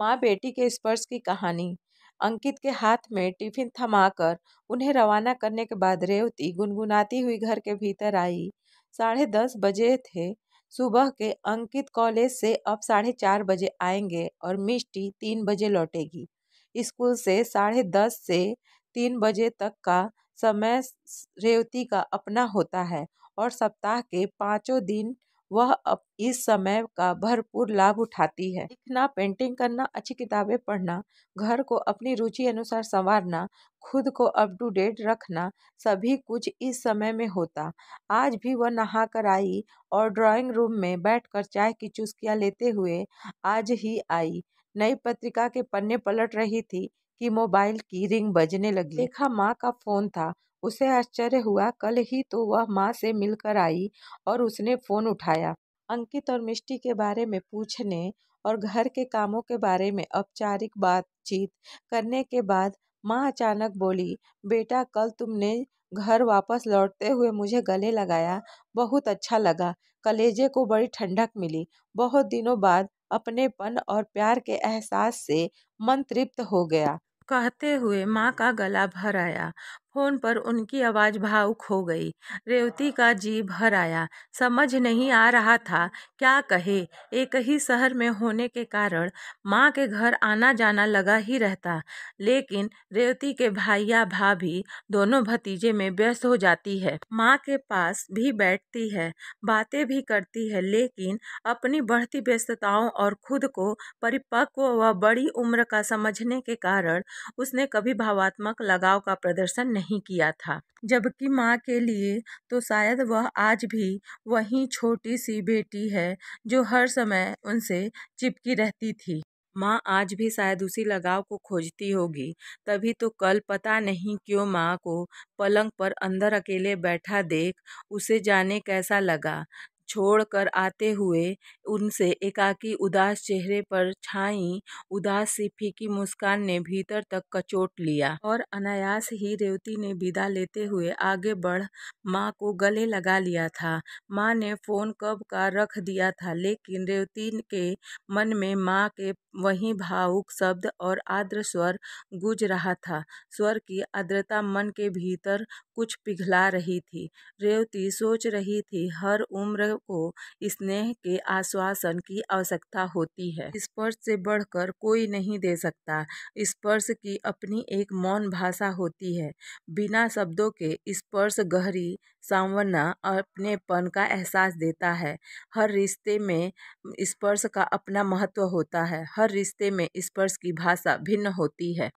माँ बेटी के स्पर्श की कहानी अंकित के हाथ में टिफिन थमाकर उन्हें रवाना करने के बाद रेवती गुनगुनाती हुई घर के भीतर आई साढ़े दस बजे थे सुबह के अंकित कॉलेज से अब साढ़े चार बजे आएंगे और मिष्टी तीन बजे लौटेगी स्कूल से साढ़े दस से तीन बजे तक का समय रेवती का अपना होता है और सप्ताह के पाँचों दिन वह अब इस समय का भरपूर लाभ उठाती है लिखना पेंटिंग करना अच्छी किताबें पढ़ना घर को अपनी रुचि अनुसार संवारना खुद को अप टू डेट रखना सभी कुछ इस समय में होता आज भी वह नहा कर आई और ड्राइंग रूम में बैठकर चाय की चुस्कियाँ लेते हुए आज ही आई नई पत्रिका के पन्ने पलट रही थी कि मोबाइल की रिंग बजने लगी देखा माँ का फोन था उसे आश्चर्य हुआ कल ही तो वह माँ से मिलकर आई और उसने फ़ोन उठाया अंकित और मिष्टी के बारे में पूछने और घर के कामों के बारे में औपचारिक बातचीत करने के बाद माँ अचानक बोली बेटा कल तुमने घर वापस लौटते हुए मुझे गले लगाया बहुत अच्छा लगा कलेजे को बड़ी ठंडक मिली बहुत दिनों बाद अपनेपन और प्यार के एहसास से मन तृप्त हो गया कहते हुए माँ का गला भर आया फोन पर उनकी आवाज़ भावुक हो गई रेवती का जी भर आया समझ नहीं आ रहा था क्या कहे एक ही शहर में होने के कारण माँ के घर आना जाना लगा ही रहता लेकिन रेवती के भाइया भाभी दोनों भतीजे में व्यस्त हो जाती है माँ के पास भी बैठती है बातें भी करती है लेकिन अपनी बढ़ती व्यस्तताओं और खुद को परिपक्व व बड़ी उम्र का समझने के कारण उसने कभी भावात्मक लगाव का प्रदर्शन नहीं नहीं किया था जबकि माँ के लिए तो शायद वह आज भी वही छोटी सी बेटी है जो हर समय उनसे चिपकी रहती थी माँ आज भी शायद उसी लगाव को खोजती होगी तभी तो कल पता नहीं क्यों माँ को पलंग पर अंदर अकेले बैठा देख उसे जाने कैसा लगा छोड़ कर आते हुए उनसे एकाकी उदास चेहरे पर छाई उदास सी फीकी मुस्कान ने भीतर तक कचोट लिया और अनायास ही रेवती ने विदा लेते हुए आगे बढ़ माँ को गले लगा लिया था माँ ने फोन कब का रख दिया था लेकिन रेवती के मन में माँ के वही भावुक शब्द और आर्द्र स्वर गूंज रहा था स्वर की आर्द्रता मन के भीतर कुछ पिघला रही थी रेवती सोच रही थी हर उम्र को स्नेह के आश्वासन की आवश्यकता होती है स्पर्श से बढ़कर कोई नहीं दे सकता स्पर्श की अपनी एक मौन भाषा होती है बिना शब्दों के स्पर्श गहरी सांवना अपनेपन का एहसास देता है हर रिश्ते में स्पर्श का अपना महत्व होता है हर रिश्ते में स्पर्श की भाषा भिन्न होती है